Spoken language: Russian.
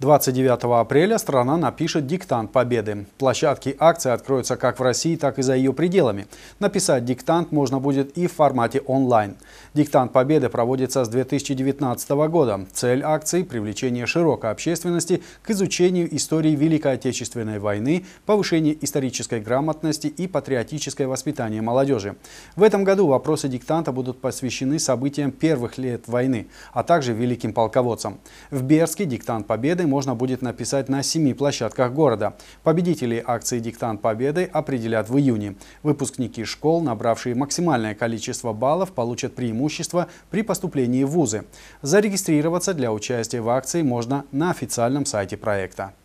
29 апреля страна напишет диктант победы. Площадки акции откроются как в России, так и за ее пределами. Написать диктант можно будет и в формате онлайн. Диктант победы проводится с 2019 года. Цель акции – привлечение широкой общественности к изучению истории Великой Отечественной войны, повышение исторической грамотности и патриотическое воспитание молодежи. В этом году вопросы диктанта будут посвящены событиям первых лет войны, а также великим полководцам. В Берске диктант победы можно будет написать на семи площадках города. Победителей акции «Диктант Победы» определят в июне. Выпускники школ, набравшие максимальное количество баллов, получат преимущество при поступлении в вузы. Зарегистрироваться для участия в акции можно на официальном сайте проекта.